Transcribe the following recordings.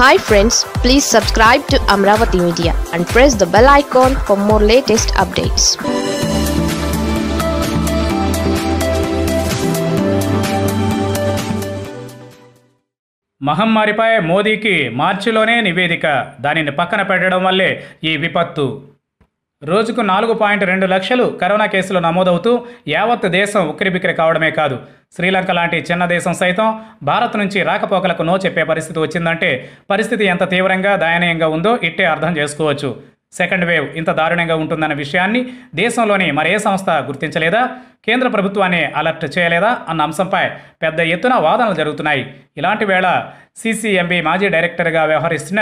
hi friends please subscribe to Amaravati media and press the bell icon for more latest updates మహమ్మారిపై మోదీకి మార్చిలోనే నివేదిక దానిని పక్కన పెట్టడం వల్లే ఈ విపత్తు రోజుకు నాలుగు పాయింట్ రెండు లక్షలు కరోనా కేసులు నమోదవుతూ యావత్ దేశం ఉక్కిరిబిక్కిరి కావడమే కాదు శ్రీలంక లాంటి చిన్న దేశం సైతం భారత్ నుంచి రాకపోకలకు నో చెప్పే పరిస్థితి వచ్చిందంటే పరిస్థితి ఎంత తీవ్రంగా దయనీయంగా ఉందో ఇట్టే అర్థం చేసుకోవచ్చు సెకండ్ వేవ్ ఇంత దారుణంగా ఉంటుందన్న విషయాన్ని దేశంలోని మరే సంస్థ గుర్తించలేదా కేంద్ర ప్రభుత్వాన్ని అలర్ట్ చేయలేదా అన్న అంశంపై పెద్ద ఎత్తున వాదనలు జరుగుతున్నాయి ఇలాంటి వేళ సీసీఎంబీ మాజీ డైరెక్టర్గా వ్యవహరిస్తున్న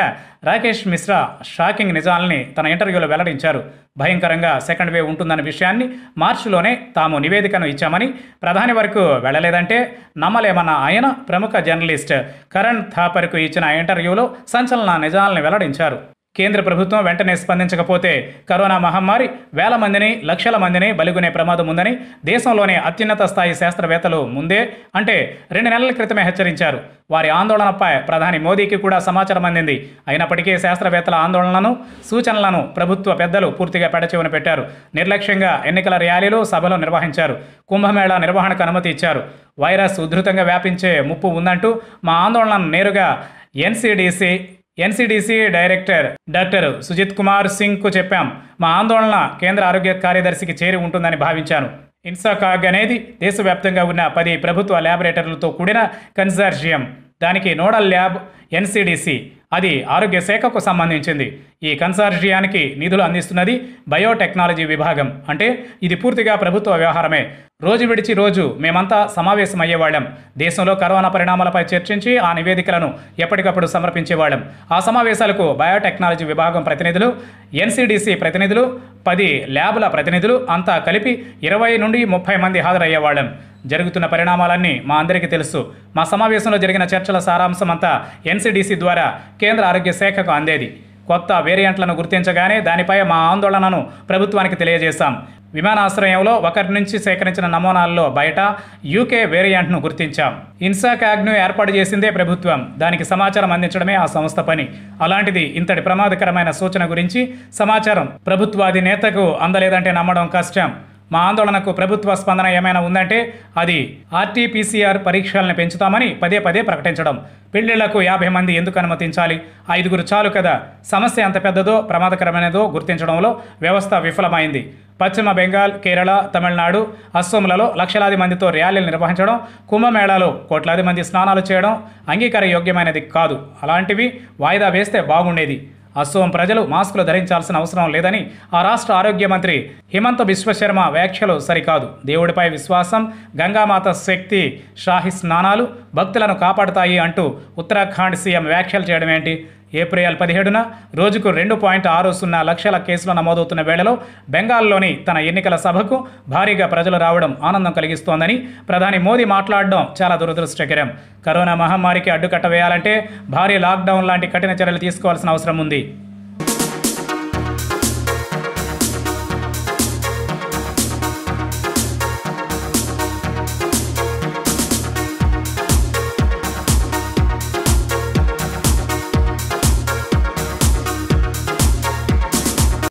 రాకేష్ మిశ్రా షాకింగ్ నిజాలని తన ఇంటర్వ్యూలో వెల్లడించారు భయంకరంగా సెకండ్ వేవ్ ఉంటుందన్న విషయాన్ని మార్చిలోనే తాము నివేదికను ఇచ్చామని ప్రధాని వరకు వెళ్ళలేదంటే నమ్మలేమన్న ఆయన ప్రముఖ జర్నలిస్ట్ కరణ్ థాపర్కు ఇచ్చిన ఇంటర్వ్యూలో సంచలన నిజాలను వెల్లడించారు కేంద్ర ప్రభుత్వం వెంటనే స్పందించకపోతే కరోనా మహమ్మారి వేల మందిని లక్షల మందిని బలిగొనే ప్రమాదం ఉందని దేశంలోనే అత్యున్నత స్థాయి శాస్త్రవేత్తలు ముందే అంటే రెండు నెలల క్రితమే హెచ్చరించారు వారి ఆందోళనపై ప్రధాని మోదీకి కూడా సమాచారం అందింది అయినప్పటికీ శాస్త్రవేత్తల ఆందోళనను సూచనలను ప్రభుత్వ పెద్దలు పూర్తిగా పెడచెవిన పెట్టారు నిర్లక్ష్యంగా ఎన్నికల ర్యాలీలు సభలు నిర్వహించారు కుంభమేళా నిర్వహణకు అనుమతి ఇచ్చారు వైరస్ ఉధృతంగా వ్యాపించే ముప్పు ఉందంటూ మా ఆందోళనను నేరుగా NCDC NCDC director doctor Sujit Kumar సింగ్కు చెప్పాం మా ఆందోళన కేంద్ర ఆరోగ్య కార్యదర్శికి చేరి ఉంటుందని భావించాను ఇన్సాకాగ్ అనేది దేశవ్యాప్తంగా ఉన్న పది ప్రభుత్వ ల్యాబొరేటర్లతో కూడిన కన్సార్షియం దానికి నోడల్ ల్యాబ్ ఎన్సీడీసీ అది ఆరోగ్య శాఖకు సంబంధించింది ఈ కన్సార్షియానికి నిధులు అందిస్తున్నది బయోటెక్నాలజీ విభాగం అంటే ఇది పూర్తిగా ప్రభుత్వ వ్యవహారమే రోజు విడిచి రోజు మేమంతా సమావేశమయ్యేవాళ్ళం దేశంలో కరోనా పరిణామాలపై చర్చించి ఆ నివేదికలను ఎప్పటికప్పుడు సమర్పించేవాళ్ళం ఆ సమావేశాలకు బయోటెక్నాలజీ విభాగం ప్రతినిధులు ఎన్సీడీసీ ప్రతినిధులు పది ల్యాబ్ల ప్రతినిధులు అంతా కలిపి ఇరవై నుండి ముప్పై మంది హాజరయ్యేవాళ్ళం జరుగుతున్న పరిణామాలన్నీ మా అందరికీ తెలుసు మా సమావేశంలో జరిగిన చర్చల సారాంశం అంతా ఎన్సీడీసీ ద్వారా కేంద్ర ఆరోగ్య శాఖకు అందేది కొత్త వేరియంట్లను గుర్తించగానే దానిపై మా ఆందోళనను ప్రభుత్వానికి తెలియజేశాం విమానాశ్రయంలో ఒకరి నుంచి సేకరించిన నమూనాల్లో బయట యూకే వేరియంట్ను గుర్తించాం ఇన్సాకాగ్ను ఏర్పాటు చేసిందే ప్రభుత్వం దానికి సమాచారం అందించడమే ఆ సంస్థ పని అలాంటిది ఇంతటి ప్రమాదకరమైన సూచన గురించి సమాచారం ప్రభుత్వాది నేతకు అందలేదంటే నమ్మడం కష్టం మా ఆందోళనకు ప్రభుత్వ స్పందన ఏమైనా ఉందంటే అది ఆర్టీపీసీఆర్ పరీక్షలను పెంచుతామని పదే పదే ప్రకటించడం పెళ్లిళ్లకు యాభై మంది ఎందుకు అనుమతించాలి ఐదుగురు చాలు కదా సమస్య ఎంత పెద్దదో ప్రమాదకరమైనదో గుర్తించడంలో వ్యవస్థ విఫలమైంది పశ్చిమ బెంగాల్ కేరళ తమిళనాడు అస్సోంలలో లక్షలాది మందితో ర్యాలీలు నిర్వహించడం కుంభమేళాలో కోట్లాది మంది స్నానాలు చేయడం అంగీకార యోగ్యమైనది కాదు అలాంటివి వాయిదా వేస్తే బాగుండేది అస్సోం ప్రజలు మాస్కులు ధరించాల్సిన అవసరం లేదని ఆ రాష్ట్ర ఆరోగ్య మంత్రి హిమంత విశ్వశర్మ వ్యాఖ్యలు సరికాదు దేవుడిపై విశ్వాసం గంగామాత శక్తి షాహి స్నానాలు భక్తులను కాపాడుతాయి అంటూ ఉత్తరాఖండ్ సీఎం వ్యాఖ్యలు చేయడం ఏంటి ఏప్రిల్ పదిహేడున రోజుకు రెండు పాయింట్ ఆరు సున్నా లక్షల కేసులు నమోదవుతున్న వేళలో బెంగాల్లోని తన ఎన్నికల సభకు భారీగా ప్రజలు రావడం ఆనందం కలిగిస్తోందని ప్రధాని మోదీ మాట్లాడడం చాలా దురదృష్టకరం కరోనా మహమ్మారికి అడ్డుకట్ట వేయాలంటే భారీ లాక్డౌన్ లాంటి కఠిన చర్యలు తీసుకోవాల్సిన అవసరం ఉంది